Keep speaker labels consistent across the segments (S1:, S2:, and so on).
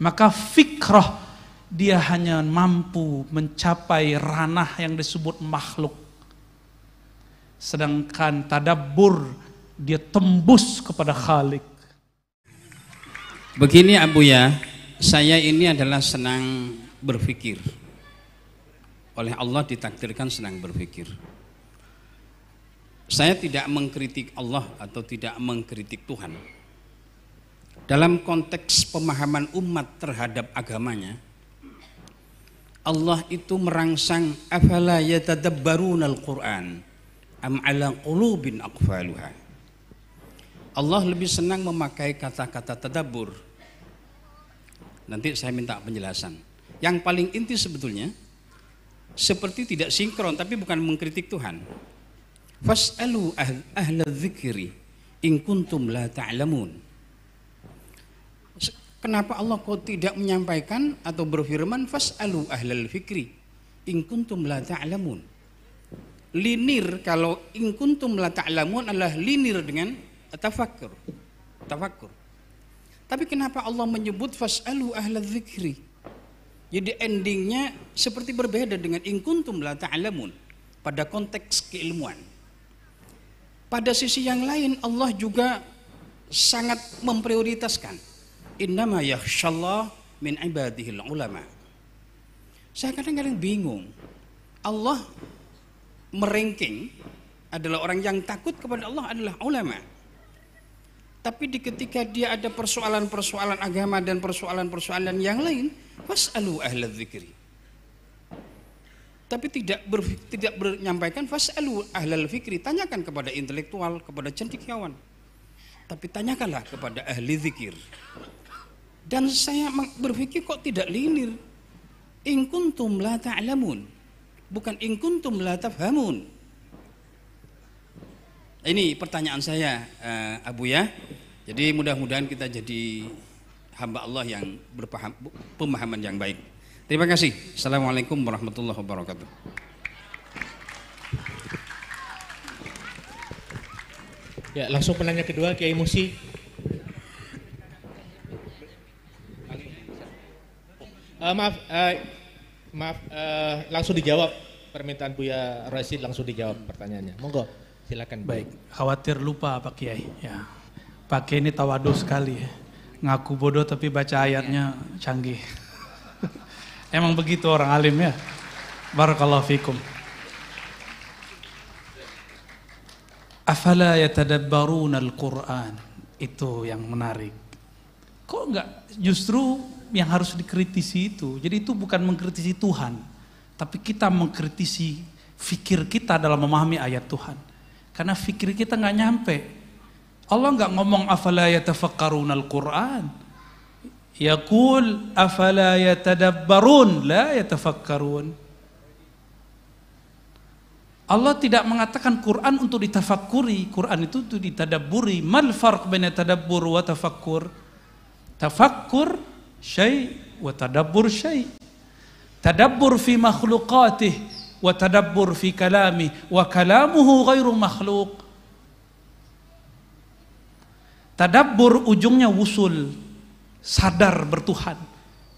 S1: Maka fikrah dia hanya mampu mencapai ranah yang disebut makhluk. Sedangkan tadabur dia tembus kepada khalik.
S2: Begini Abu ya, saya ini adalah senang berfikir. Oleh Allah ditakdirkan senang berfikir. Saya tidak mengkritik Allah atau tidak mengkritik Tuhan dalam konteks pemahaman umat terhadap agamanya, Allah itu merangsang afala yatadabbaruna al-Qur'an am ala qulubin aqfaluha. Allah lebih senang memakai kata-kata tadabbur. Nanti saya minta penjelasan. Yang paling inti sebetulnya seperti tidak sinkron tapi bukan mengkritik Tuhan. Fas'alu ahla dzikri in kuntum la ta'lamun. Ta Kenapa Allah kok tidak menyampaikan atau berfirman fas'alu ahlal fikri in kuntum la ta'lamun. Linir kalau in kuntum la ta'lamun adalah linir dengan tafakkur. Tafakkur. Tapi kenapa Allah menyebut fas'alu ahlal fikri? Jadi endingnya seperti berbeda dengan in kuntum la ta'lamun pada konteks keilmuan. Pada sisi yang lain Allah juga sangat memprioritaskan innama yakhshallah min ibadihil ulama. Saya kadang-kadang bingung. Allah meranking adalah orang yang takut kepada Allah adalah ulama. Tapi di ketika dia ada persoalan-persoalan agama dan persoalan-persoalan yang lain, fasalu ahla dzikri. Tapi tidak ber, tidak menyampaikan fasalu ahlal fikri, tanyakan kepada intelektual, kepada cendekiawan. Tapi tanyakanlah kepada ahli zikir. Dan saya berpikir kok tidak linir. In kuntum la ta'lamun. Bukan in kuntum la tafhamun. Ini pertanyaan saya uh, Abu ya. Jadi mudah-mudahan kita jadi hamba Allah yang berpaham pemahaman yang baik. Terima kasih. Assalamualaikum warahmatullahi wabarakatuh.
S3: Ya, langsung penanya kedua Kiai Musi. Uh, maaf, uh, maaf, uh, langsung dijawab permintaan Buya Rasid langsung dijawab hmm. pertanyaannya. Monggo, silakan. Baik,
S1: khawatir lupa Pak Kiai. Ya. Pak Kiai ini tawadu sekali. Ya. Ngaku bodoh tapi baca ayatnya canggih. Emang begitu orang alim ya. Barakallahu fikum. Afala yatadabbaruna al-Quran. Itu yang menarik. Kok enggak? Justru yang harus dikritisi itu. Jadi itu bukan mengkritisi Tuhan, tapi kita mengkritisi fikir kita dalam memahami ayat Tuhan. Karena fikir kita nggak nyampe. Allah nggak ngomong afala tafakkarun al-Qur'an. yakul afala yatadabbarun la yatafakkarun. Allah tidak mengatakan Quran untuk ditafakuri. Quran itu untuk ditadaburi. Mal farq bina tadabur wa tafakkur? tafakkur syai wa tadabbur syai tadabbur fi makhluqatih wa tadabbur fi kalami wa kalamuhu ghairu makhluq tadabbur ujungnya wusul sadar bertuhan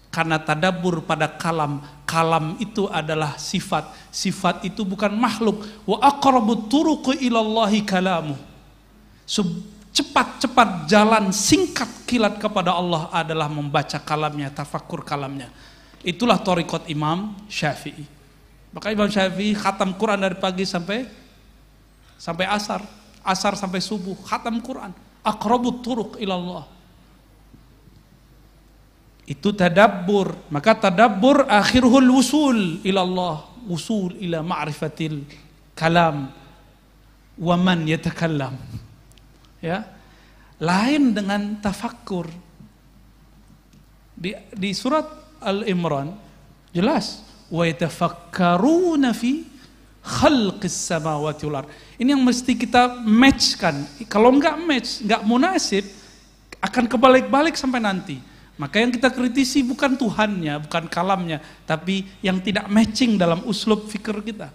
S1: karena tadabbur pada kalam kalam itu adalah sifat sifat itu bukan makhluk wa aqrabu turuqu ilallahi kalamu cepat-cepat jalan singkat kilat kepada Allah adalah membaca kalamnya, tafakur kalamnya. Itulah torikot Imam Syafi'i. Maka Imam Syafi'i khatam Quran dari pagi sampai sampai asar, asar sampai subuh, khatam Quran. Akrobut turuk ilallah. Itu tadabbur. Maka tadabbur akhirul usul ilallah. usul ila ma'rifatil kalam. Waman yatakallam ya lain dengan tafakkur di, di surat Al Imran jelas wa yatafakkaruna fi khalqis samawati wal Ini yang mesti kita matchkan. Kalau enggak match, enggak munasib, akan kebalik-balik sampai nanti. Maka yang kita kritisi bukan Tuhannya, bukan kalamnya, tapi yang tidak matching dalam uslub fikir kita.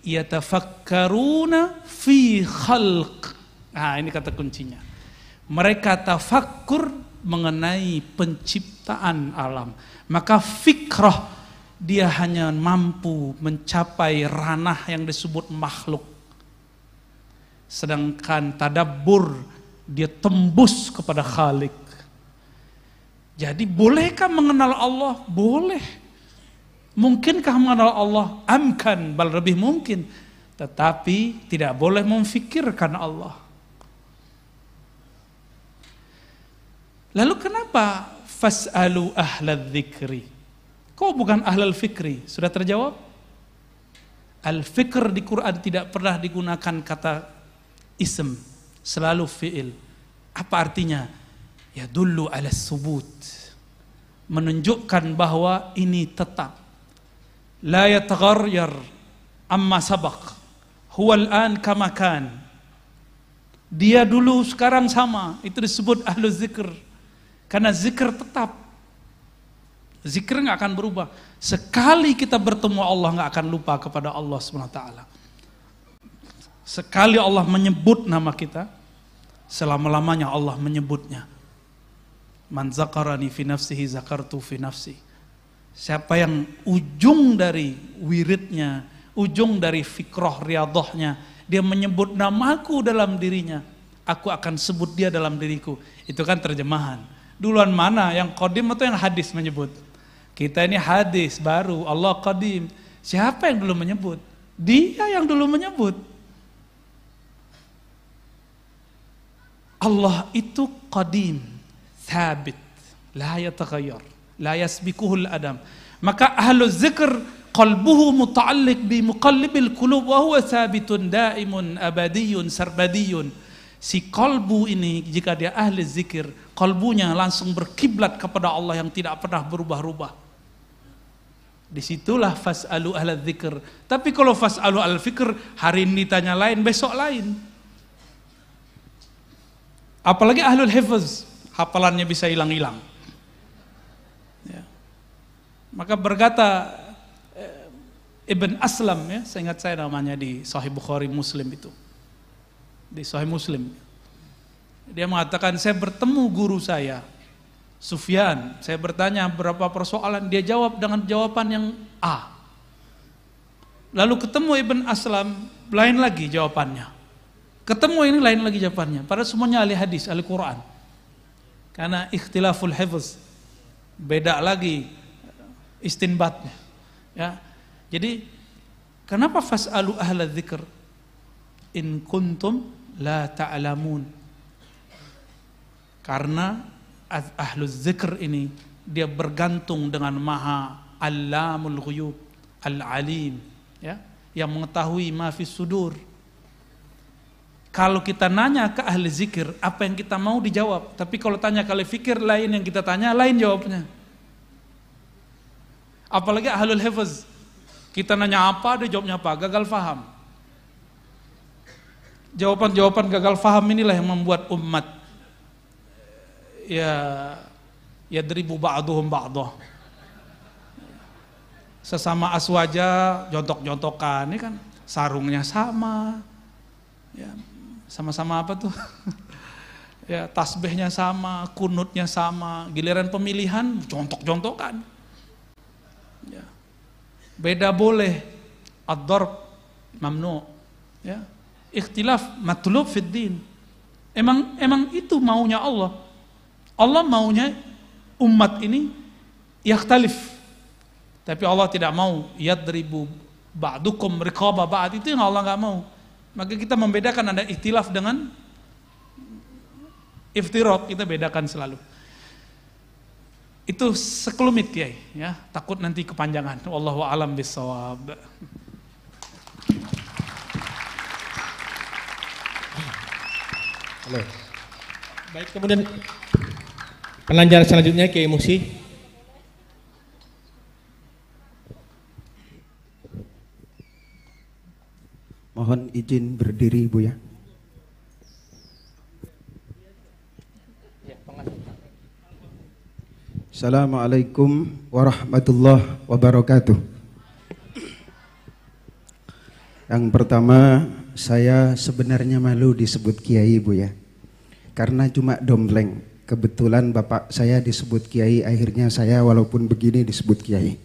S1: Yatafakkaruna fi khalq. Nah, ini kata kuncinya. Mereka tafakkur mengenai penciptaan alam. Maka fikrah dia hanya mampu mencapai ranah yang disebut makhluk. Sedangkan tadabur dia tembus kepada khalik. Jadi bolehkah mengenal Allah? Boleh. Mungkinkah mengenal Allah? Amkan, bal lebih mungkin. Tetapi tidak boleh memfikirkan Allah. Lalu kenapa fas'alu ahlal zikri. Kau bukan ahlal fikri? Sudah terjawab? Al-fikr di Quran tidak pernah digunakan kata ism, selalu fi'il. Apa artinya? Ya dulu ala subut. Menunjukkan bahwa ini tetap لا يتغير amma sabak huwal an dia dulu sekarang sama itu disebut ahlu zikr karena zikr tetap zikr nggak akan berubah sekali kita bertemu Allah nggak akan lupa kepada Allah swt sekali Allah menyebut nama kita selama lamanya Allah menyebutnya man zakarani fi nafsihi zakartu fi nafsihi Siapa yang ujung dari wiridnya, ujung dari fikroh riadohnya, dia menyebut namaku dalam dirinya, aku akan sebut dia dalam diriku. Itu kan terjemahan. Duluan mana yang kodim atau yang hadis menyebut? Kita ini hadis baru, Allah kodim. Siapa yang dulu menyebut? Dia yang dulu menyebut. Allah itu kodim, thabit, la yataghayyar la yasbikuhul adam maka ahlu zikr qalbuhu muta'alliq bi muqallibil qulub wa huwa sabitun daimun abadiyun sarbadiyun si kalbu ini jika dia ahli zikir kalbunya langsung berkiblat kepada Allah yang tidak pernah berubah-ubah disitulah fas'alu ahli zikr tapi kalau fas'alu al fikr hari ini tanya lain besok lain apalagi ahlul hifz hafalannya bisa hilang-hilang maka berkata eh, Ibn Aslam ya, saya ingat saya namanya di Sahih Bukhari Muslim itu. Di Sahih Muslim. Dia mengatakan saya bertemu guru saya Sufyan, saya bertanya berapa persoalan, dia jawab dengan jawaban yang A. Lalu ketemu Ibn Aslam, lain lagi jawabannya. Ketemu ini lain lagi jawabannya. Padahal semuanya ahli hadis, ahli Quran. Karena ikhtilaful hafiz. Beda lagi istinbatnya. Ya. Jadi kenapa fas'alu ahla dzikr in kuntum la ta'lamun? Ta Karena ahlu dzikr ini dia bergantung dengan Maha Allamul Ghuyub, Al-Alim, ya, yang mengetahui ma sudur. Kalau kita nanya ke ahli zikir, apa yang kita mau dijawab. Tapi kalau tanya kali fikir lain yang kita tanya, lain jawabnya. Apalagi ahlul hafaz. Kita nanya apa, dia jawabnya apa? Gagal faham. Jawaban-jawaban gagal faham inilah yang membuat umat ya ya deribu ba'duhum ba'duh. Sesama aswaja jontok-jontokan ini kan sarungnya sama. Ya, sama-sama apa tuh? ya tasbihnya sama, kunutnya sama, giliran pemilihan contok-contokan. Beda boleh. ador darb mamnu. Ya. Ikhtilaf matlub fid din. Emang emang itu maunya Allah. Allah maunya umat ini yakhtalif. Tapi Allah tidak mau yadribu ba'dukum riqaba ba'd itu yang Allah nggak mau. Maka kita membedakan ada ikhtilaf dengan iftirok kita bedakan selalu. Itu sekelumit kiai ya, takut nanti kepanjangan. Wallahu alam bisawab.
S3: Halo. Baik, kemudian pelanjaran selanjutnya Kiai Musi.
S4: Mohon izin berdiri, Bu ya. Assalamualaikum warahmatullahi wabarakatuh. Yang pertama, saya sebenarnya malu disebut kiai, Bu ya. Karena cuma dompleng. Kebetulan bapak saya disebut kiai, akhirnya saya walaupun begini disebut kiai.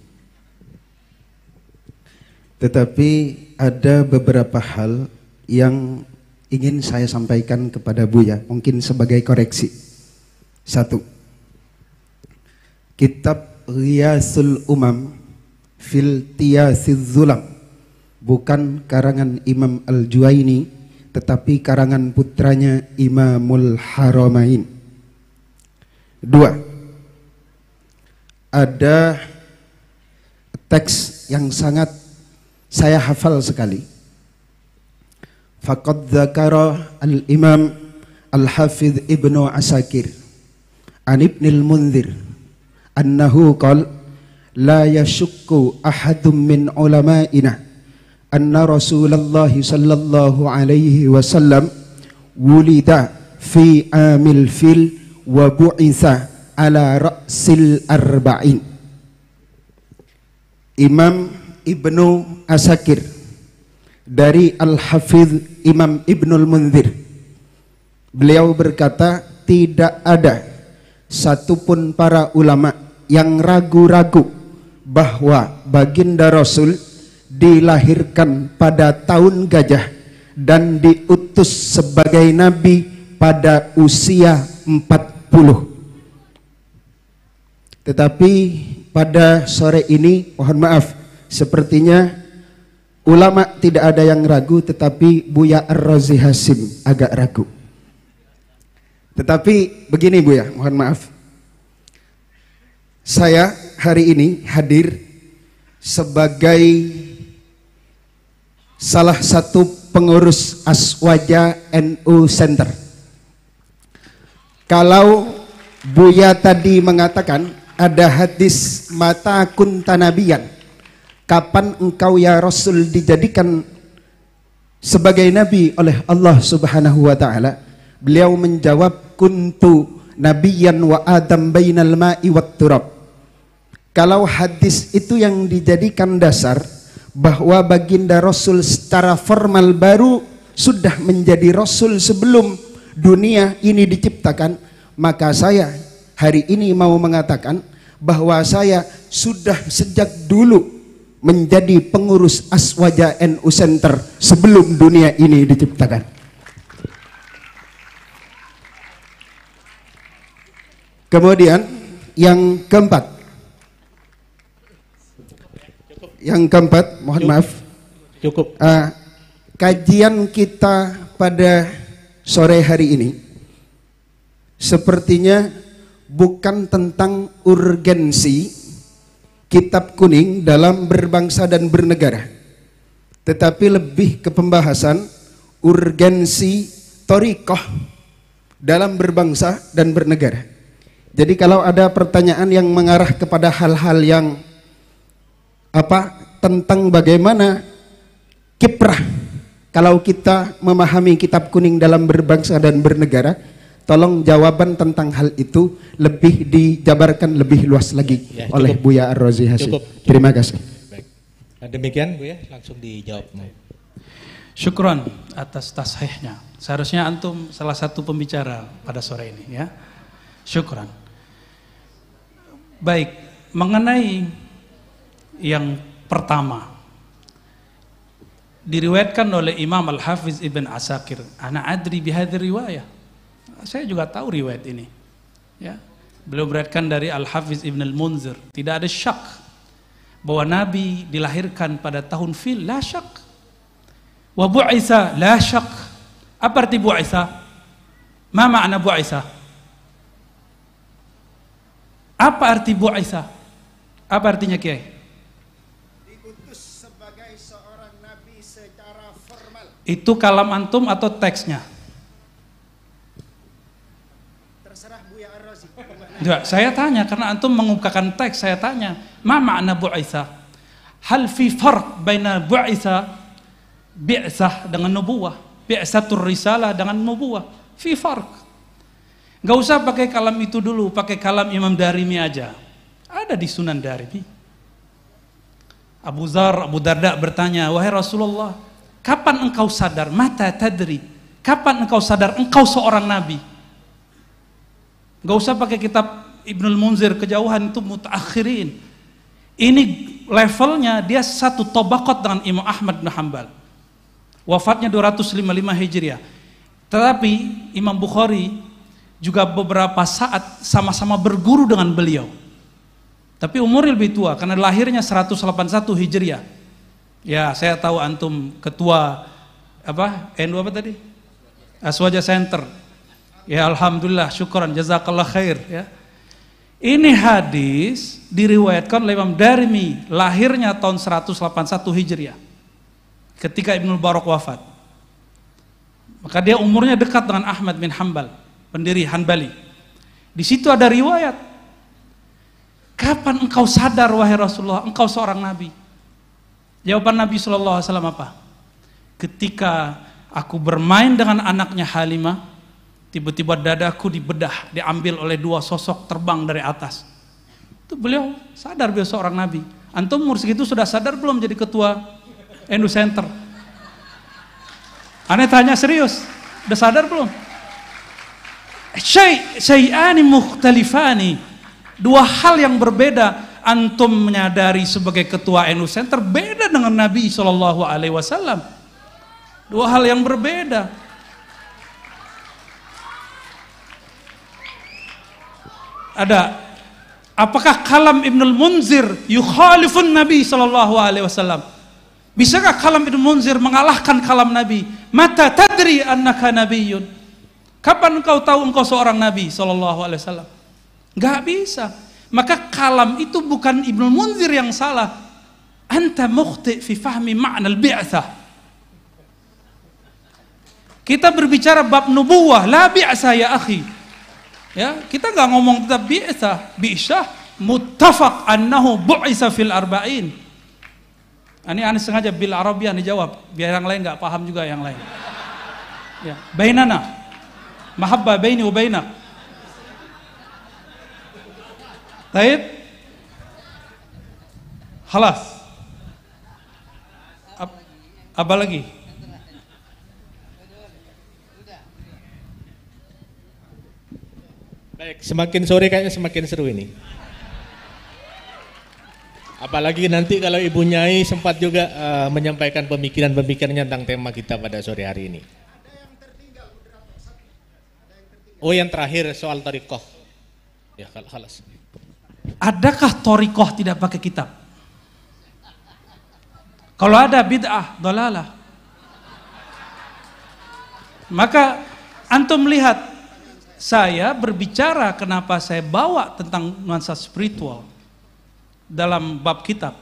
S4: Tetapi ada beberapa hal yang ingin saya sampaikan kepada Buya, mungkin sebagai koreksi. Satu, kitab Riyasul Umam fil Tiyasiz Zulam bukan karangan Imam Al-Juwaini tetapi karangan putranya Imamul Haramain. Dua, ada teks yang sangat saya hafal sekali. Faqad dzakara al-Imam Al-Hafidh Ibnu Asakir an Ibnil Munzir annahu qal la yashukku ahadun min ulama'ina anna Rasulullah sallallahu alaihi wasallam wulida fi amil fil wa bu'itha ala ra'sil arba'in Imam Ibnu Asakir dari Al-Hafidh Imam al Munzir beliau berkata tidak ada satupun para ulama' yang ragu-ragu bahwa baginda Rasul dilahirkan pada tahun gajah dan diutus sebagai nabi pada usia 40. Tetapi pada sore ini mohon maaf sepertinya ulama tidak ada yang ragu tetapi Buya Ar-Razi Hasim agak ragu. Tetapi begini Buya, mohon maaf. Saya hari ini hadir sebagai salah satu pengurus Aswaja NU Center. Kalau Buya tadi mengatakan ada hadis mata kunta kuntanabian. Kapan engkau ya Rasul dijadikan sebagai nabi oleh Allah Subhanahu wa taala? Beliau menjawab kuntu nabiyan wa adam bainal ma'i wat turab kalau hadis itu yang dijadikan dasar bahwa baginda Rasul secara formal baru sudah menjadi Rasul sebelum dunia ini diciptakan, maka saya hari ini mau mengatakan bahwa saya sudah sejak dulu menjadi pengurus Aswaja NU Center sebelum dunia ini diciptakan. Kemudian yang keempat, yang keempat, mohon cukup. maaf. Cukup. Uh, kajian kita pada sore hari ini sepertinya bukan tentang urgensi kitab kuning dalam berbangsa dan bernegara. Tetapi lebih ke pembahasan urgensi torikoh dalam berbangsa dan bernegara. Jadi kalau ada pertanyaan yang mengarah kepada hal-hal yang apa tentang bagaimana kiprah kalau kita memahami kitab kuning dalam berbangsa dan bernegara tolong jawaban tentang hal itu lebih dijabarkan lebih luas lagi ya, oleh Buya Ar-Razi Hasyim. Terima kasih. Baik.
S1: Nah, demikian Buya langsung dijawab. Syukron atas tashehnya. Seharusnya antum salah satu pembicara pada sore ini ya. Syukron. Baik, mengenai yang pertama diriwayatkan oleh Imam Al-Hafiz Ibn Asakir ana adri bihadir riwayah saya juga tahu riwayat ini ya beliau beratkan dari Al-Hafiz Ibn Al-Munzir tidak ada syak bahwa Nabi dilahirkan pada tahun fil la syak wa bu'isa la syak apa arti bu'isa ma makna bu'isa apa arti bu'isa apa artinya kiai Itu kalam antum atau teksnya?
S4: Terserah Buya Ar-Razi.
S1: saya tanya karena antum mengungkapkan teks, saya tanya, "Ma makna Isa. Hal fi farq baina Isa bi'sah dengan nubuwah, bi'satur risalah dengan nubuwah. Fi farq. Gak usah pakai kalam itu dulu, pakai kalam Imam Darimi aja. Ada di Sunan Darimi. Abu Zar, Abu Darda bertanya, wahai Rasulullah, Kapan engkau sadar? Mata tadri. Kapan engkau sadar engkau seorang nabi? Gak usah pakai kitab Ibnul Munzir kejauhan itu mutakhirin. Ini levelnya dia satu tobakot dengan Imam Ahmad bin Hanbal. Wafatnya 255 Hijriah. Tetapi Imam Bukhari juga beberapa saat sama-sama berguru dengan beliau. Tapi umurnya lebih tua karena lahirnya 181 Hijriah. Ya, saya tahu antum ketua apa? N2 apa tadi? Aswaja Center. Ya, alhamdulillah, syukuran jazakallah khair ya. Ini hadis diriwayatkan oleh Imam Darmi, lahirnya tahun 181 Hijriah. Ketika Ibnu Barok wafat. Maka dia umurnya dekat dengan Ahmad bin Hambal, pendiri Hanbali. Di situ ada riwayat Kapan engkau sadar wahai Rasulullah engkau seorang nabi? Jawaban Nabi Shallallahu Alaihi Wasallam apa? Ketika aku bermain dengan anaknya Halimah, tiba-tiba dadaku dibedah, diambil oleh dua sosok terbang dari atas. Itu beliau sadar beliau seorang Nabi. Antum umur segitu sudah sadar belum jadi ketua Endo Center? Aneh tanya serius, udah sadar belum? syai'ani muhtalifani, Dua hal yang berbeda antum menyadari sebagai ketua NU Center beda dengan Nabi Shallallahu Alaihi Wasallam. Dua hal yang berbeda. Ada apakah kalam Ibnul Munzir yukhalifun Nabi Shallallahu Alaihi Wasallam? Bisakah kalam Ibnul Munzir mengalahkan kalam Nabi? Mata tadri annaka nabiyyun. Kapan engkau tahu engkau seorang nabi Shallallahu alaihi wasallam? Gak bisa. Maka kalam itu bukan Ibnu Munzir yang salah. Anta mukhti fi fahmi ma'na al Kita berbicara bab nubuwah, la bi'sa ya akhi. Ya, kita nggak ngomong tentang bi'sa, bi'syah muttafaq annahu bu'isa fil arba'in. Nah, ini aneh sengaja bil Arabia nih jawab, biar yang lain nggak paham juga yang lain. Ya, bainana mahabba baini wa bainak Tahit, Halas. Ap apa lagi? Baik, semakin sore
S3: kayaknya semakin seru ini. Apalagi nanti kalau Ibu Nyai sempat juga uh, menyampaikan pemikiran-pemikirannya tentang tema kita pada sore hari ini. Oh yang terakhir soal tarikoh. Ya kalau halas.
S1: Adakah torikoh tidak pakai kitab? Kalau ada bid'ah, dolalah. Maka antum lihat, saya berbicara kenapa saya bawa tentang nuansa spiritual dalam bab kitab.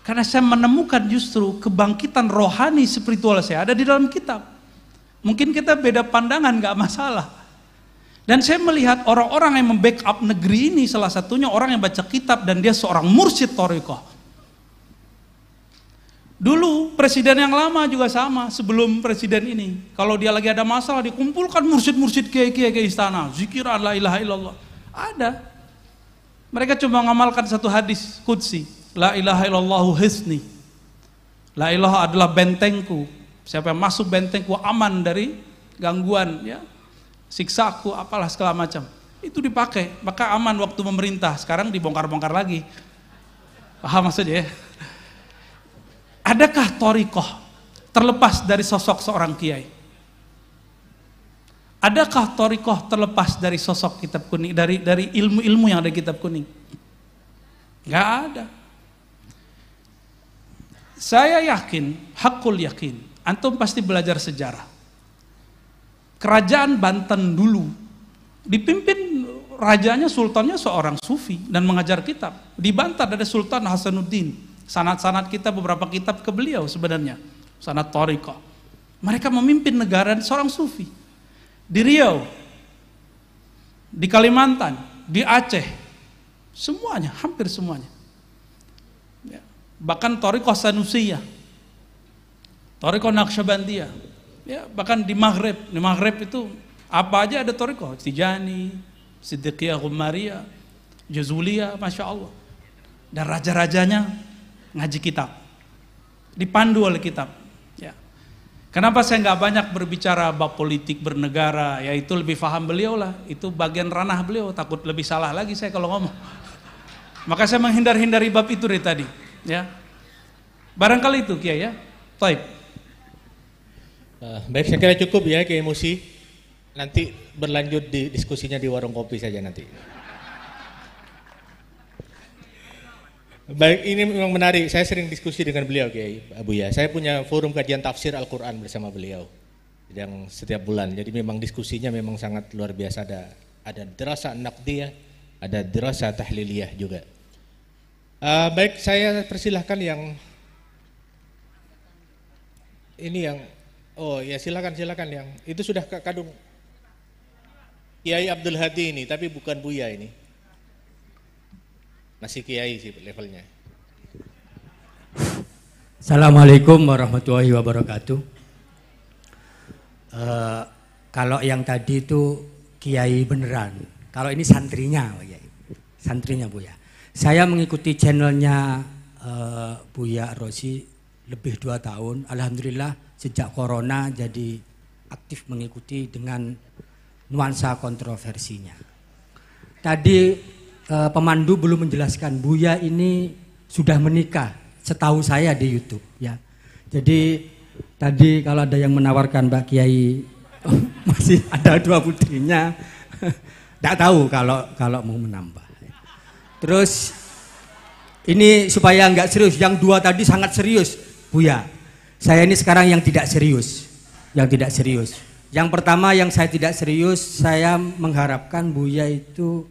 S1: Karena saya menemukan justru kebangkitan rohani spiritual saya ada di dalam kitab. Mungkin kita beda pandangan, gak masalah. Dan saya melihat orang-orang yang membackup negeri ini salah satunya orang yang baca kitab dan dia seorang mursyid torikoh. Dulu presiden yang lama juga sama sebelum presiden ini. Kalau dia lagi ada masalah dikumpulkan mursyid-mursyid kiai-kiai ke istana. Zikir Allah ilaha illallah. Ada. Mereka cuma mengamalkan satu hadis kudsi. La ilaha illallahu hisni. La ilaha adalah bentengku. Siapa yang masuk bentengku aman dari gangguan ya. Siksa aku, apalah segala macam. Itu dipakai, maka aman waktu memerintah. Sekarang dibongkar-bongkar lagi. Paham maksudnya ya? Adakah torikoh terlepas dari sosok seorang kiai? Adakah torikoh terlepas dari sosok kitab kuning, dari dari ilmu-ilmu yang ada di kitab kuning? Gak ada. Saya yakin, hakul yakin, antum pasti belajar sejarah kerajaan Banten dulu dipimpin rajanya sultannya seorang sufi dan mengajar kitab. Di Banten ada Sultan Hasanuddin. Sanat-sanat kita beberapa kitab ke beliau sebenarnya. Sanat Toriko. Mereka memimpin negara seorang sufi. Di Riau, di Kalimantan, di Aceh, semuanya, hampir semuanya. Ya. Bahkan Toriko Sanusiya Toriko Naksabandia Ya, bahkan di Maghrib, di Maghrib itu apa aja ada toriko, Tijani, Siddiqiyah Maria, Jazulia, Masya Allah. Dan raja-rajanya ngaji kitab. Dipandu oleh kitab. Ya. Kenapa saya nggak banyak berbicara bab politik bernegara, ya itu lebih faham beliau lah. Itu bagian ranah beliau, takut lebih salah lagi saya kalau ngomong. Maka saya menghindar-hindari bab itu dari tadi. Ya. Barangkali itu Kiai ya. Taib. Uh, baik, saya kira cukup ya ke emosi.
S3: Nanti berlanjut di diskusinya di warung kopi saja nanti. Baik, ini memang menarik. Saya sering diskusi dengan beliau, Kiai Abu ya. Saya punya forum kajian tafsir Al-Qur'an bersama beliau yang setiap bulan. Jadi memang diskusinya memang sangat luar biasa ada ada dirasa nakdiyah, ada derasa tahliliyah juga. Uh, baik, saya persilahkan yang ini yang Oh ya silakan silakan yang itu sudah Kak Kadung. Kiai Abdul Hadi ini tapi bukan Buya ini. Masih Kiai sih levelnya.
S5: Assalamualaikum warahmatullahi wabarakatuh. Uh, kalau yang tadi itu Kiai beneran. Kalau ini santrinya, Santrinya Buya. Saya mengikuti channelnya uh, Buya Rosi lebih dua tahun. Alhamdulillah sejak corona jadi aktif mengikuti dengan nuansa kontroversinya. Tadi eh, pemandu belum menjelaskan Buya ini sudah menikah, setahu saya di YouTube ya. Jadi tadi kalau ada yang menawarkan Mbak Kiai masih ada dua putrinya, tidak tahu kalau kalau mau menambah. Ya. Terus ini supaya nggak serius, yang dua tadi sangat serius, Buya. Saya ini sekarang yang tidak serius, yang tidak serius. Yang pertama yang saya tidak serius, saya mengharapkan Buya itu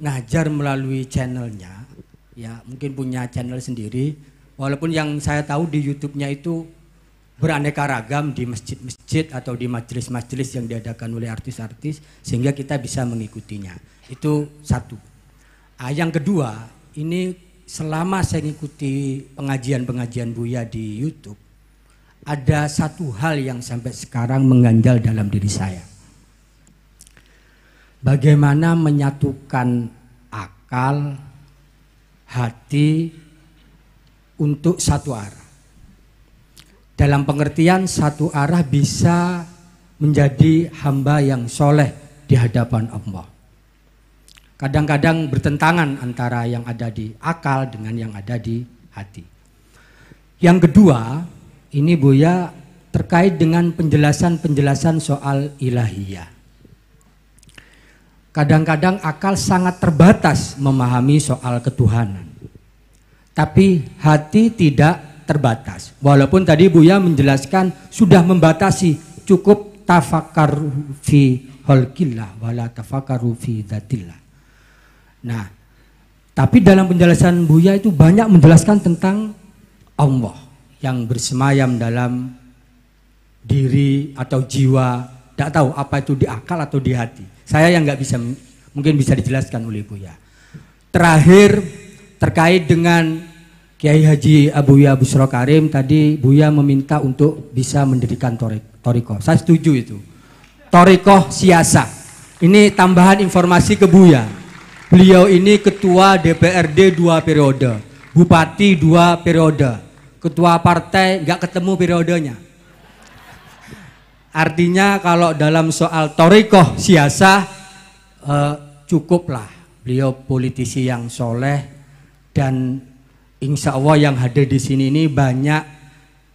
S5: ngajar melalui channelnya. Ya, mungkin punya channel sendiri. Walaupun yang saya tahu di YouTube-nya itu beraneka ragam di masjid-masjid atau di majelis-majelis yang diadakan oleh artis-artis sehingga kita bisa mengikutinya. Itu satu. ah, yang kedua, ini selama saya mengikuti pengajian-pengajian Buya di YouTube, ada satu hal yang sampai sekarang mengganjal dalam diri saya. Bagaimana menyatukan akal, hati untuk satu arah. Dalam pengertian satu arah bisa menjadi hamba yang soleh di hadapan Allah. Kadang-kadang bertentangan antara yang ada di akal dengan yang ada di hati. Yang kedua, ini Buya terkait dengan penjelasan-penjelasan soal ilahiyah. Kadang-kadang akal sangat terbatas memahami soal ketuhanan. Tapi hati tidak terbatas. Walaupun tadi Buya menjelaskan sudah membatasi cukup tafakar fi holkillah wala tafakkaru fi datillah. Nah, tapi dalam penjelasan Buya itu banyak menjelaskan tentang Allah yang bersemayam dalam diri atau jiwa. Tidak tahu apa itu di akal atau di hati. Saya yang nggak bisa, mungkin bisa dijelaskan oleh Ibu ya. Terakhir terkait dengan Kiai Haji Abu Ya Busro Karim tadi Buya meminta untuk bisa mendirikan toriko. Saya setuju itu. Toriko siasa. Ini tambahan informasi ke Buya. Beliau ini ketua DPRD dua periode, bupati dua periode, ketua partai nggak ketemu periodenya. Artinya kalau dalam soal torikoh siasa eh, cukuplah beliau politisi yang soleh dan insya Allah yang hadir di sini ini banyak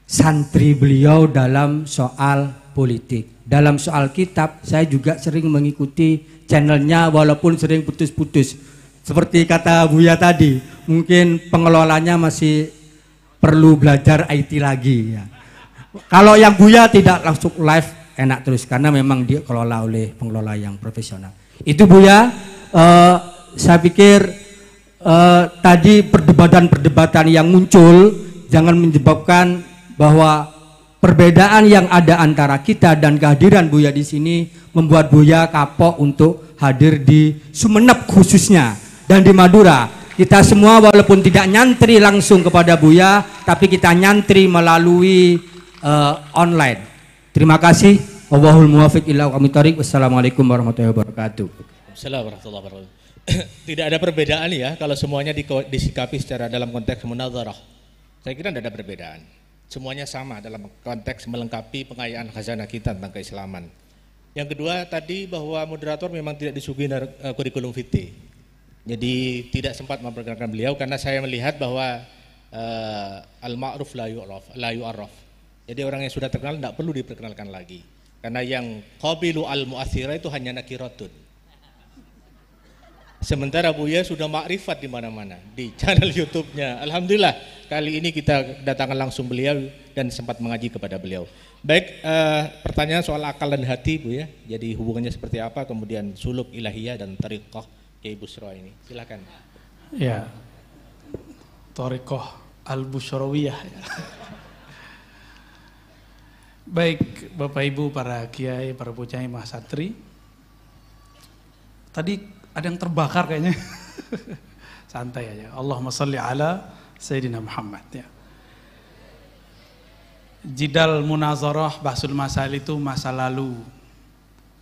S5: santri beliau dalam soal politik. Dalam soal kitab saya juga sering mengikuti channelnya walaupun sering putus-putus. Seperti kata Buya tadi, mungkin pengelolanya masih perlu belajar IT lagi ya. Kalau yang Buya tidak langsung live enak terus karena memang dikelola oleh pengelola yang profesional. Itu Buya uh, saya pikir uh, tadi perdebatan-perdebatan yang muncul jangan menyebabkan bahwa perbedaan yang ada antara kita dan kehadiran Buya di sini membuat Buya kapok untuk hadir di Sumenep khususnya dan di Madura kita semua walaupun tidak nyantri langsung kepada Buya, tapi kita nyantri melalui uh, online. Terima kasih. Wallahul muwafiq ila Wassalamualaikum warahmatullahi wabarakatuh.
S3: Wassalamualaikum warahmatullahi wabarakatuh. tidak ada perbedaan ya kalau semuanya disikapi secara dalam konteks munazarah. Saya kira tidak ada perbedaan. Semuanya sama dalam konteks melengkapi pengayaan khazanah kita tentang keislaman. Yang kedua tadi bahwa moderator memang tidak disuguhi eh, kurikulum fitih jadi tidak sempat memperkenalkan beliau karena saya melihat bahwa uh, al-ma'ruf la yu'raf, la yu'arraf. Jadi orang yang sudah terkenal tidak perlu diperkenalkan lagi. Karena yang qabilu al-mu'athira itu hanya nakiratun. Sementara Buya sudah makrifat di mana-mana di channel YouTube-nya. Alhamdulillah kali ini kita datangkan langsung beliau dan sempat mengaji kepada beliau. Baik, uh, pertanyaan soal akal dan hati Buya. Jadi hubungannya seperti apa kemudian suluk ilahiyah dan tariqah Kiai Busro ini. Silakan.
S1: Ya. Torikoh al Busrowiyah. Baik, Bapak Ibu, para kiai, para Bucai, mahasatri. Tadi ada yang terbakar kayaknya. Santai aja. Allahumma salli ala Sayyidina Muhammad ya. Jidal munazarah Basul masal itu masa lalu.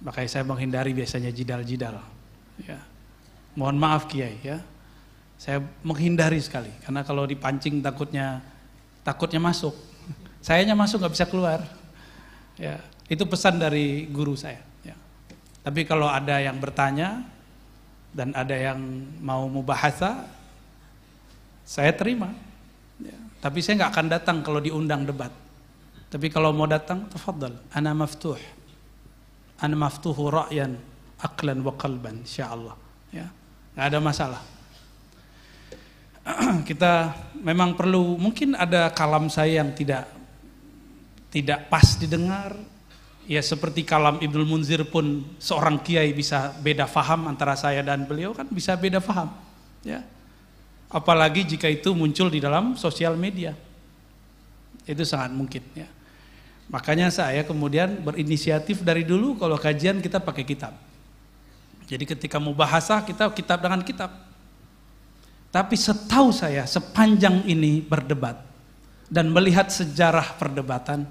S1: Makanya saya menghindari biasanya jidal-jidal. Ya. Mohon maaf Kiai ya. Saya menghindari sekali karena kalau dipancing takutnya takutnya masuk. Sayanya masuk nggak bisa keluar. Ya, itu pesan dari guru saya. Ya. Tapi kalau ada yang bertanya dan ada yang mau mubahasa, saya terima. Ya. Tapi saya nggak akan datang kalau diundang debat. Tapi kalau mau datang, tafadhal. Ana maftuh. Ana maftuhu ra'yan, aqlan wa qalban, insyaallah. Ya nggak ada masalah. Kita memang perlu, mungkin ada kalam saya yang tidak tidak pas didengar. Ya seperti kalam Ibnu Munzir pun seorang kiai bisa beda faham antara saya dan beliau kan bisa beda faham. Ya. Apalagi jika itu muncul di dalam sosial media. Itu sangat mungkin ya. Makanya saya kemudian berinisiatif dari dulu kalau kajian kita pakai kitab. Jadi ketika mau bahasa kita kitab dengan kitab. Tapi setahu saya sepanjang ini berdebat dan melihat sejarah perdebatan,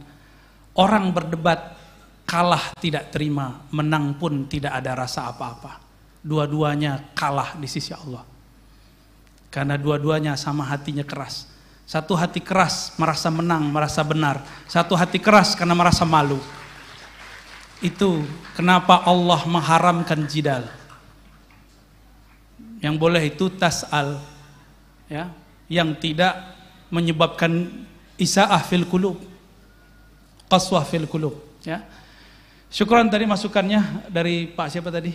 S1: orang berdebat kalah tidak terima, menang pun tidak ada rasa apa-apa. Dua-duanya kalah di sisi Allah. Karena dua-duanya sama hatinya keras. Satu hati keras merasa menang, merasa benar. Satu hati keras karena merasa malu. Itu kenapa Allah mengharamkan jidal. Yang boleh itu tas'al. Ya, yang tidak menyebabkan isaah fil kulub. Qaswah fil kulub. Ya. Syukuran tadi masukannya dari Pak siapa tadi?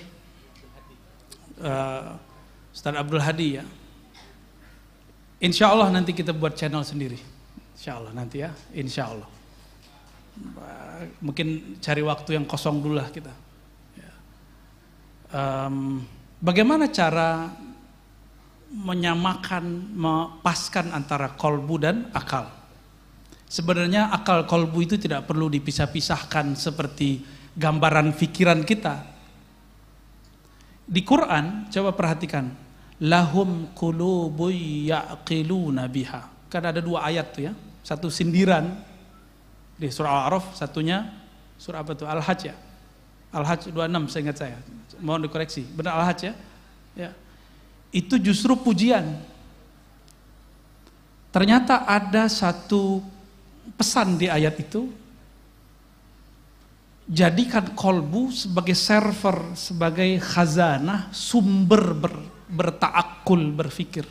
S1: Uh, Abdul Hadi ya. Insya Allah nanti kita buat channel sendiri. Insya Allah nanti ya. Insya Allah mungkin cari waktu yang kosong dulu lah kita. Um, bagaimana cara menyamakan, mepaskan antara kolbu dan akal? Sebenarnya akal kolbu itu tidak perlu dipisah-pisahkan seperti gambaran pikiran kita. Di Quran, coba perhatikan. Lahum kulubu ya'qilu nabiha. Kan ada dua ayat tuh ya. Satu sindiran di surah Al-A'raf satunya surah apa tuh Al-Hajj ya Al-Hajj 26 saya ingat saya mohon dikoreksi benar Al-Hajj ya ya itu justru pujian ternyata ada satu pesan di ayat itu jadikan kolbu sebagai server sebagai khazanah sumber ber, bertaakul berfikir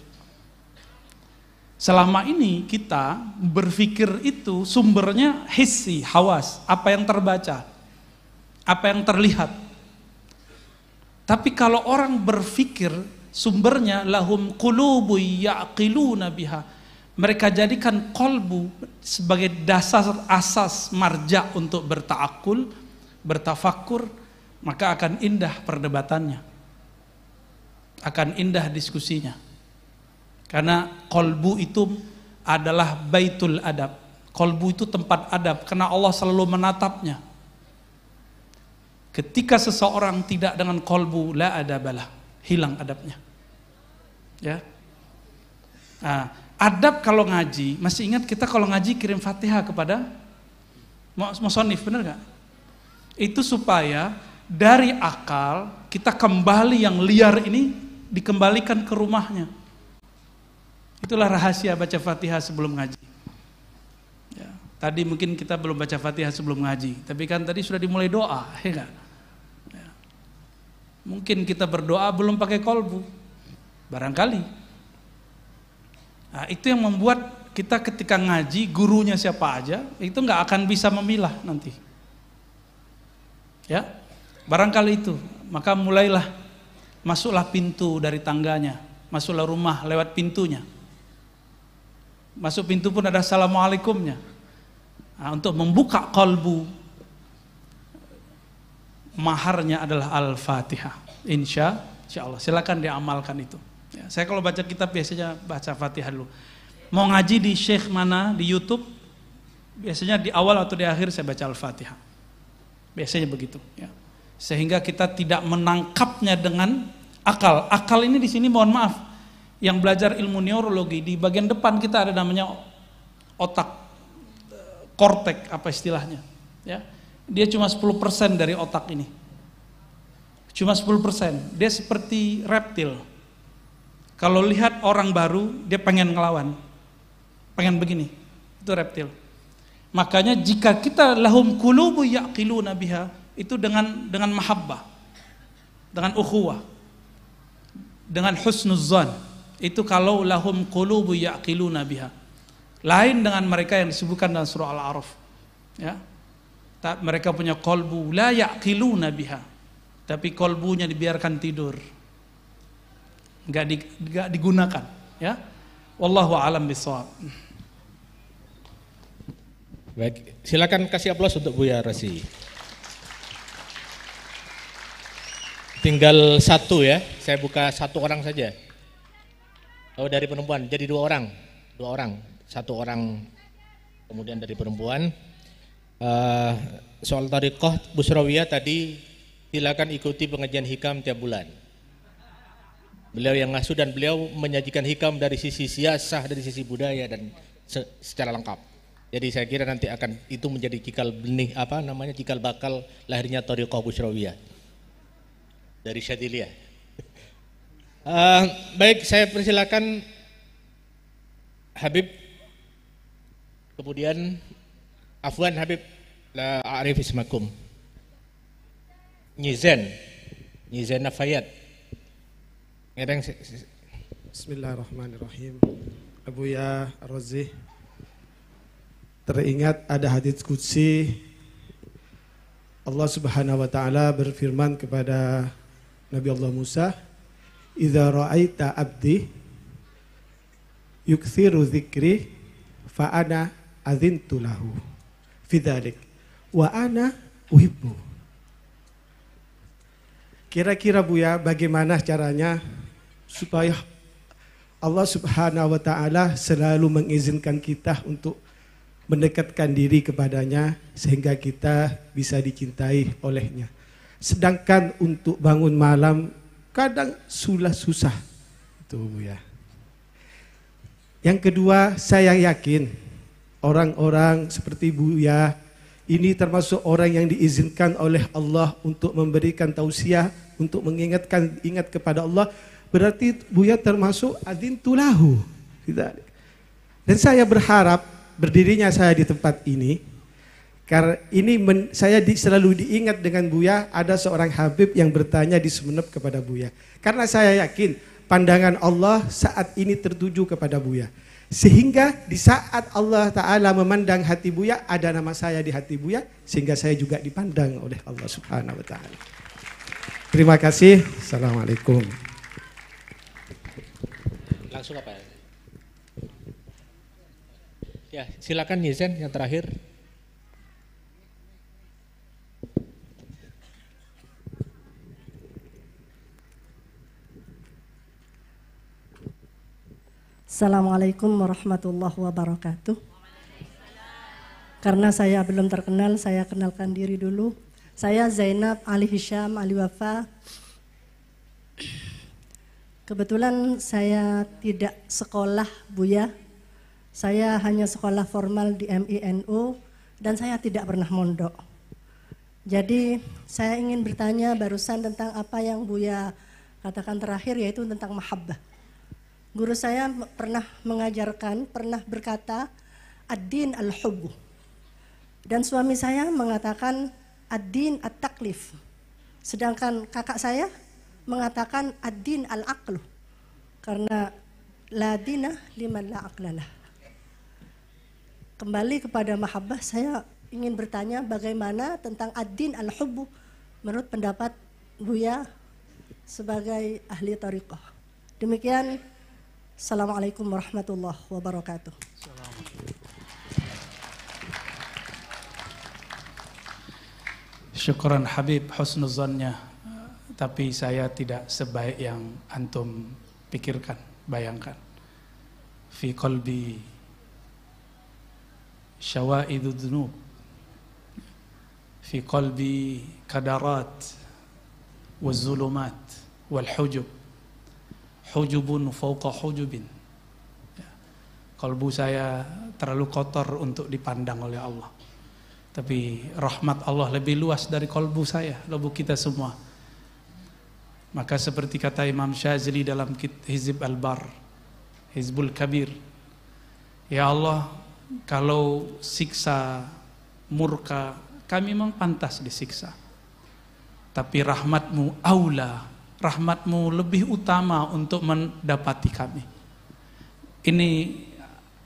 S1: Selama ini kita berpikir itu sumbernya hissi, hawas, apa yang terbaca, apa yang terlihat. Tapi kalau orang berpikir sumbernya lahum ya yaqilu nabiha Mereka jadikan kolbu sebagai dasar asas marja untuk bertakul bertafakur, maka akan indah perdebatannya. Akan indah diskusinya. Karena kolbu itu adalah baitul adab. Kolbu itu tempat adab, karena Allah selalu menatapnya. Ketika seseorang tidak dengan kolbu, la adabalah, hilang adabnya. Ya. Nah, adab kalau ngaji, masih ingat kita kalau ngaji kirim fatihah kepada Musonif, benar gak? Itu supaya dari akal kita kembali yang liar ini dikembalikan ke rumahnya Itulah rahasia baca Fatihah sebelum ngaji. Ya, tadi mungkin kita belum baca Fatihah sebelum ngaji, tapi kan tadi sudah dimulai doa, ya Ya. Mungkin kita berdoa belum pakai kolbu, barangkali. Nah, itu yang membuat kita ketika ngaji gurunya siapa aja itu nggak akan bisa memilah nanti. Ya, barangkali itu. Maka mulailah masuklah pintu dari tangganya, masuklah rumah lewat pintunya. Masuk pintu pun ada assalamualaikumnya. Nah, untuk membuka kalbu maharnya adalah Al-Fatihah. Insya, insya Allah. Silakan diamalkan itu. Ya, saya kalau baca kitab biasanya baca Fatihah dulu. Mau ngaji di Sheikh mana di YouTube, biasanya di awal atau di akhir saya baca Al-Fatihah. Biasanya begitu. Ya. Sehingga kita tidak menangkapnya dengan akal. Akal ini di sini mohon maaf yang belajar ilmu neurologi di bagian depan kita ada namanya otak kortek apa istilahnya ya dia cuma 10% dari otak ini cuma 10% dia seperti reptil kalau lihat orang baru dia pengen ngelawan pengen begini itu reptil makanya jika kita lahum kulubu yaqilu nabiha itu dengan dengan mahabbah dengan ukhuwah dengan husnuzan itu kalau lahum qulubu yaqiluna biha. Lain dengan mereka yang disebutkan dalam surah Al-A'raf. Ya. Tak, mereka punya kolbu la yaqiluna biha. Tapi kolbunya dibiarkan tidur. Enggak di, enggak digunakan, ya. Wallahu alam bisawab.
S3: Baik, silakan kasih aplaus untuk Buya Rasi. Tinggal satu ya, saya buka satu orang saja. Oh dari perempuan, jadi dua orang, dua orang, satu orang kemudian dari perempuan. Uh, soal tarikoh Busrawiyah tadi silakan ikuti pengajian hikam tiap bulan. Beliau yang ngasuh dan beliau menyajikan hikam dari sisi siasah, dari sisi budaya dan se secara lengkap. Jadi saya kira nanti akan itu menjadi cikal benih apa namanya cikal bakal lahirnya Tariqah Busrawiyah dari Syadiliyah. Uh, baik, saya persilakan Habib, kemudian Afwan Habib, La Arif Ismakum, Nizen, Nizen Nafayat.
S6: Ngedeng. Bismillahirrahmanirrahim. Abu Ya Rozi, teringat ada hadits kutsi Allah Subhanahu wa taala berfirman kepada Nabi Allah Musa, Iza ra'aita abdi yukthiru zikri fa ana adzintu lahu wa uhibbu. Kira-kira Buya bagaimana caranya supaya Allah Subhanahu wa taala selalu mengizinkan kita untuk mendekatkan diri kepadanya sehingga kita bisa dicintai olehnya. Sedangkan untuk bangun malam kadang sulah susah itu ya yang kedua saya yakin orang-orang seperti bu ya ini termasuk orang yang diizinkan oleh Allah untuk memberikan tausiah untuk mengingatkan ingat kepada Allah berarti Buya termasuk adin tulahu dan saya berharap berdirinya saya di tempat ini karena ini men, saya di, selalu diingat dengan Buya, ada seorang Habib yang bertanya di Semenep kepada Buya. Karena saya yakin pandangan Allah saat ini tertuju kepada Buya. Sehingga di saat Allah Ta'ala memandang hati Buya, ada nama saya di hati Buya, sehingga saya juga dipandang oleh Allah Subhanahu Wa Ta'ala. Terima kasih. Assalamualaikum.
S3: Langsung apa ya? Ya, silakan Yesen yang terakhir.
S7: Assalamualaikum warahmatullahi wabarakatuh. Karena saya belum terkenal, saya kenalkan diri dulu. Saya Zainab Ali Hisham Ali Wafa. Kebetulan saya tidak sekolah Buya. Saya hanya sekolah formal di MINU dan saya tidak pernah mondok. Jadi saya ingin bertanya barusan tentang apa yang Buya katakan terakhir yaitu tentang mahabbah Guru saya pernah mengajarkan, pernah berkata, ad-din al hubu, Dan suami saya mengatakan ad-din at-taklif. Sedangkan kakak saya mengatakan ad-din al-aqlu. Karena la dina liman la aqlalah. Kembali kepada mahabbah, saya ingin bertanya bagaimana tentang ad-din al hubu menurut pendapat Buya sebagai ahli tariqah. Demikian Assalamualaikum warahmatullahi wabarakatuh.
S1: Syukuran Habib husnuzonnya, tapi saya tidak sebaik yang antum pikirkan, bayangkan. Fi qalbi syawaidu dhunub. Fi qalbi kadarat wal zulumat wal hujub hujubun fauqa hujubin. Ya. Kalbu saya terlalu kotor untuk dipandang oleh Allah. Tapi rahmat Allah lebih luas dari kalbu saya, kalbu kita semua. Maka seperti kata Imam Syazili dalam Hizib Al-Bar, Hizbul Kabir. Ya Allah, kalau siksa murka, kami memang pantas disiksa. Tapi rahmatmu aula rahmatmu lebih utama untuk mendapati kami. Ini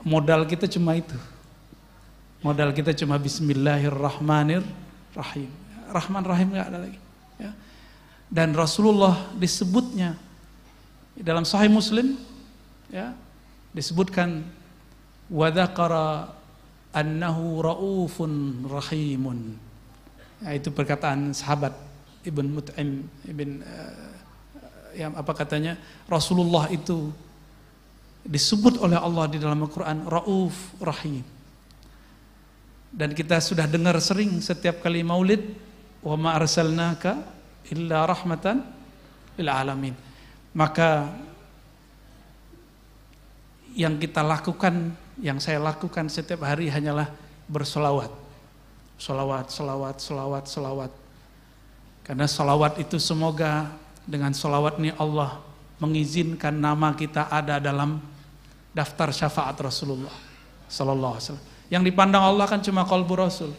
S1: modal kita cuma itu. Modal kita cuma Bismillahirrahmanirrahim. Rahman Rahim nggak ada lagi. Ya. Dan Rasulullah disebutnya dalam Sahih Muslim, ya, disebutkan wadakara annahu raufun rahimun. Ya, itu perkataan sahabat Ibn Mut'im Ibn uh, ya, apa katanya Rasulullah itu disebut oleh Allah di dalam Al-Quran Rauf Rahim dan kita sudah dengar sering setiap kali maulid wa ma arsalnaka illa rahmatan lil alamin maka yang kita lakukan yang saya lakukan setiap hari hanyalah bersolawat solawat solawat solawat solawat karena solawat itu semoga dengan sholawat ini Allah mengizinkan nama kita ada dalam daftar syafaat Rasulullah Sallallahu Alaihi Wasallam. Yang dipandang Allah kan cuma kolbu Rasul.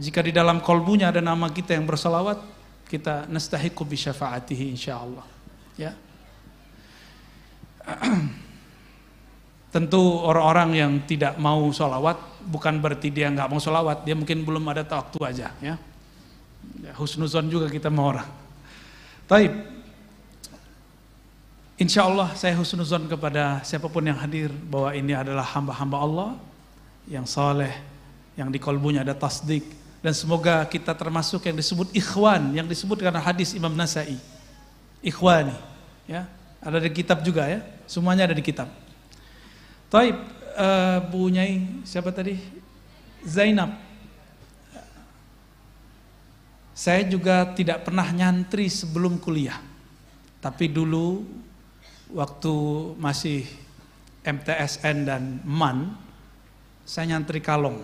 S1: Jika di dalam kolbunya ada nama kita yang bersolawat, kita nastahiku bi syafaatihi Allah. Ya. Tentu orang-orang yang tidak mau solawat bukan berarti dia nggak mau solawat, dia mungkin belum ada waktu aja. Ya. ya husnuzon juga kita mau orang. Taib. Insya Allah saya husnuzon kepada siapapun yang hadir bahwa ini adalah hamba-hamba Allah yang saleh, yang di kolbunya ada tasdik dan semoga kita termasuk yang disebut ikhwan yang disebut karena hadis Imam Nasai ikhwani ya ada di kitab juga ya semuanya ada di kitab. Taib uh, Bu siapa tadi Zainab saya juga tidak pernah nyantri sebelum kuliah. Tapi dulu waktu masih MTSN dan MAN, saya nyantri kalong.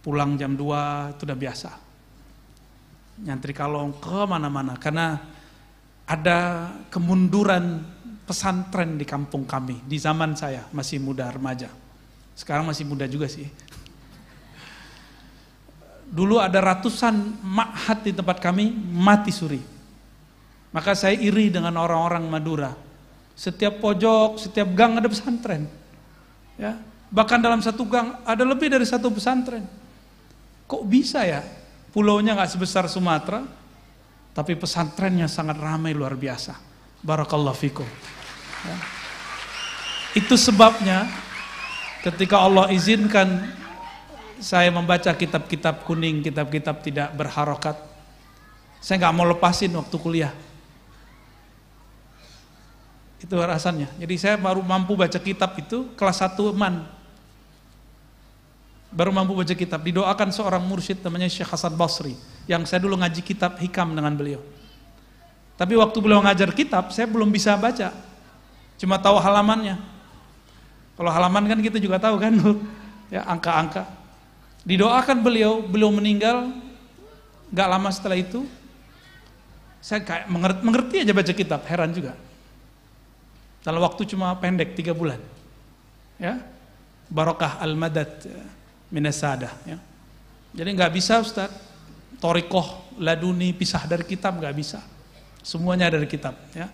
S1: Pulang jam 2 itu udah biasa. Nyantri kalong ke mana mana karena ada kemunduran pesantren di kampung kami di zaman saya masih muda remaja. Sekarang masih muda juga sih, dulu ada ratusan makhat di tempat kami mati suri. Maka saya iri dengan orang-orang Madura. Setiap pojok, setiap gang ada pesantren. Ya, bahkan dalam satu gang ada lebih dari satu pesantren. Kok bisa ya? Pulaunya nggak sebesar Sumatera, tapi pesantrennya sangat ramai luar biasa. Barakallahu fikum. Ya. Itu sebabnya ketika Allah izinkan saya membaca kitab-kitab kuning, kitab-kitab tidak berharokat. Saya nggak mau lepasin waktu kuliah. Itu alasannya. Jadi saya baru mampu baca kitab itu kelas 1 man. Baru mampu baca kitab. Didoakan seorang mursyid namanya Syekh Hasan Basri. Yang saya dulu ngaji kitab hikam dengan beliau. Tapi waktu beliau ngajar kitab, saya belum bisa baca. Cuma tahu halamannya. Kalau halaman kan kita juga tahu kan, ya angka-angka. Didoakan beliau, beliau meninggal gak lama setelah itu. Saya kayak mengerti, mengerti aja baca kitab, heran juga. Dalam waktu cuma pendek, tiga bulan. Ya, barokah al-madad ya, minasadah. Ya. Jadi gak bisa Ustaz, torikoh laduni pisah dari kitab gak bisa. Semuanya dari kitab. Ya.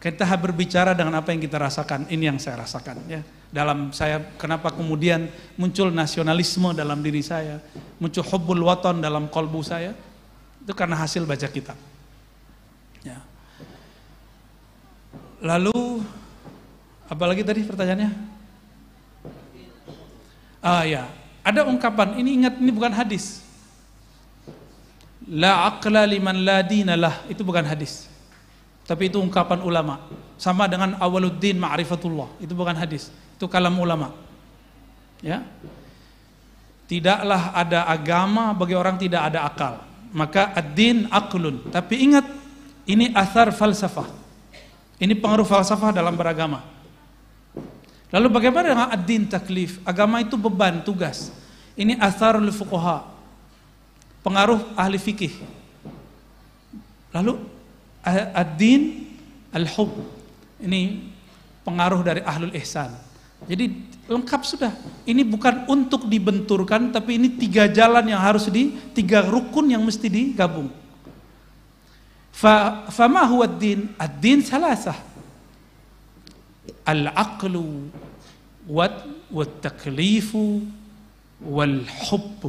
S1: Kita berbicara dengan apa yang kita rasakan. Ini yang saya rasakan ya. Dalam saya kenapa kemudian muncul nasionalisme dalam diri saya, muncul hubbul waton dalam kolbu saya. Itu karena hasil baca kitab. Ya. Lalu apalagi tadi pertanyaannya? Ah ya, ada ungkapan ini ingat ini bukan hadis. La aqla liman la dinalah itu bukan hadis. Tapi itu ungkapan ulama. Sama dengan awaluddin ma'rifatullah. Itu bukan hadis. Itu kalam ulama. Ya. Tidaklah ada agama bagi orang tidak ada akal. Maka ad-din aklun. Tapi ingat, ini asar falsafah. Ini pengaruh falsafah dalam beragama. Lalu bagaimana dengan ad-din taklif? Agama itu beban, tugas. Ini asar fuqaha. Pengaruh ahli fikih. Lalu Ah, ad-din al-hub. Ini pengaruh dari ahlul ihsan. Jadi lengkap sudah. Ini bukan untuk dibenturkan, tapi ini tiga jalan yang harus di, tiga rukun yang mesti digabung. Fama huwa ad-din? Ad-din salasah. Al-aqlu wat taklifu wal hubbu.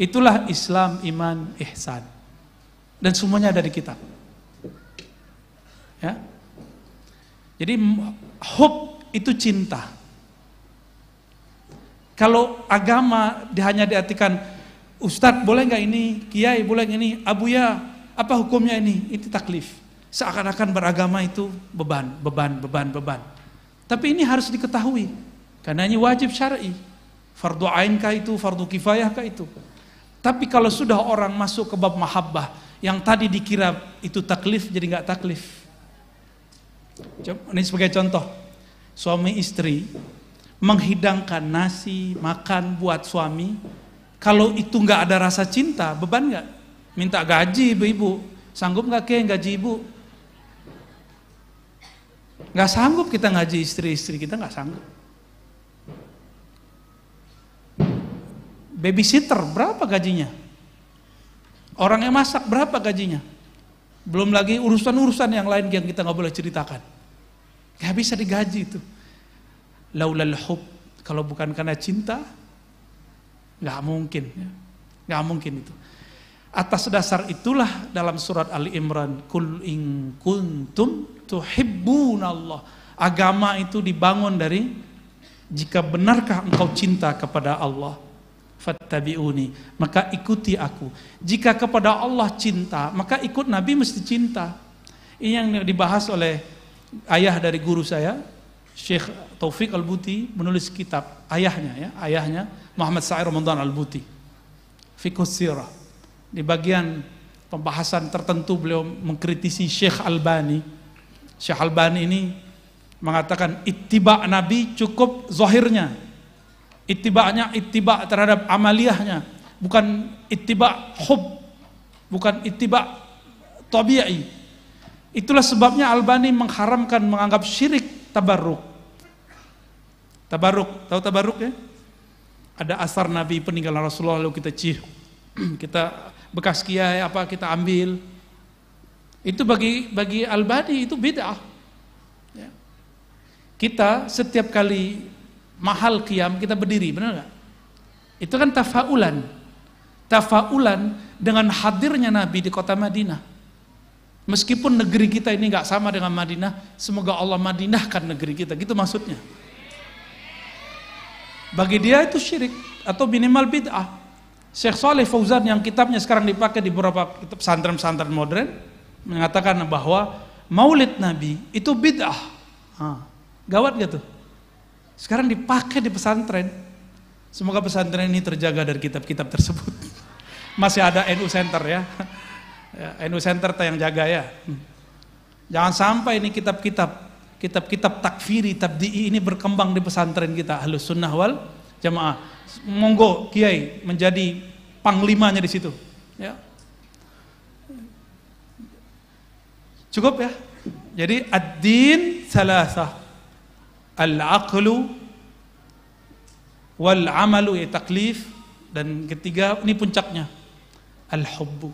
S1: Itulah Islam, iman, ihsan. Dan semuanya ada di kitab. Ya. Jadi hope itu cinta. Kalau agama hanya diartikan Ustadz boleh nggak ini, Kiai boleh nggak ini, Abuya apa hukumnya ini? Itu taklif. Seakan-akan beragama itu beban, beban, beban, beban. Tapi ini harus diketahui. Karena ini wajib syar'i. Fardu ain itu, fardu kifayah itu. Tapi kalau sudah orang masuk ke bab mahabbah, yang tadi dikira itu taklif jadi nggak taklif. Ini sebagai contoh, suami istri menghidangkan nasi, makan buat suami, kalau itu nggak ada rasa cinta, beban nggak? Minta gaji ibu-ibu, sanggup nggak ke gaji ibu? Nggak sanggup kita ngaji istri-istri kita nggak sanggup. Babysitter berapa gajinya? Orang yang masak berapa gajinya? Belum lagi urusan-urusan yang lain yang kita nggak boleh ceritakan. Gak bisa digaji itu. Laulal hub, kalau bukan karena cinta, gak mungkin. Ya. Gak mungkin itu. Atas dasar itulah dalam surat Ali Imran, Kul ing kuntum Allah. Agama itu dibangun dari, jika benarkah engkau cinta kepada Allah, fattabi'uni, maka ikuti aku. Jika kepada Allah cinta, maka ikut Nabi mesti cinta. Ini yang dibahas oleh ayah dari guru saya, Syekh Taufik Al-Buti menulis kitab ayahnya ya, ayahnya Muhammad Sa'ir Ramadan Al-Buti. Fiqh Sirah. Di bagian pembahasan tertentu beliau mengkritisi Syekh Albani. Syekh Albani ini mengatakan ittiba Nabi cukup zahirnya. Ittibanya ittiba terhadap amaliyahnya, bukan ittiba hub, bukan ittiba tabi'i. Itulah sebabnya Albani mengharamkan menganggap syirik tabarruk. Tabarruk, tahu tabarruk ya? Ada asar Nabi peninggalan Rasulullah lalu kita cih, kita bekas kiai apa kita ambil. Itu bagi bagi Albani itu bid'ah. Ya. Kita setiap kali mahal kiam kita berdiri, benar nggak? Itu kan tafaulan. Tafaulan dengan hadirnya Nabi di kota Madinah. Meskipun negeri kita ini nggak sama dengan Madinah, semoga Allah Madinahkan negeri kita. Gitu maksudnya. Bagi dia itu syirik atau minimal bid'ah. Syekh Saleh Fauzan yang kitabnya sekarang dipakai di beberapa kitab santren-santren modern mengatakan bahwa Maulid Nabi itu bid'ah. gawat gitu. Sekarang dipakai di pesantren. Semoga pesantren ini terjaga dari kitab-kitab tersebut. Masih ada NU Center ya. Ya, NU Center yang jaga ya. Hmm. Jangan sampai ini kitab-kitab kitab-kitab takfiri, tabdi'i ini berkembang di pesantren kita halus sunnah wal jamaah. Monggo kiai menjadi panglimanya di situ. Ya. Cukup ya. Jadi ad-din salasah. Al-aqlu wal amalu ya taklif dan ketiga ini puncaknya al-hubbu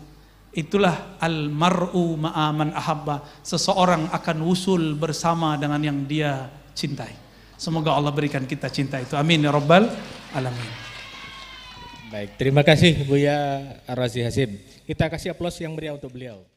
S1: Itulah al-mar'u ma'aman ahabba. Seseorang akan usul bersama dengan yang dia cintai. Semoga Allah berikan kita cinta itu. Amin ya rabbal alamin. Baik, terima kasih Buya Ar-Razi Hasim. Kita kasih aplaus
S3: yang meriah untuk beliau.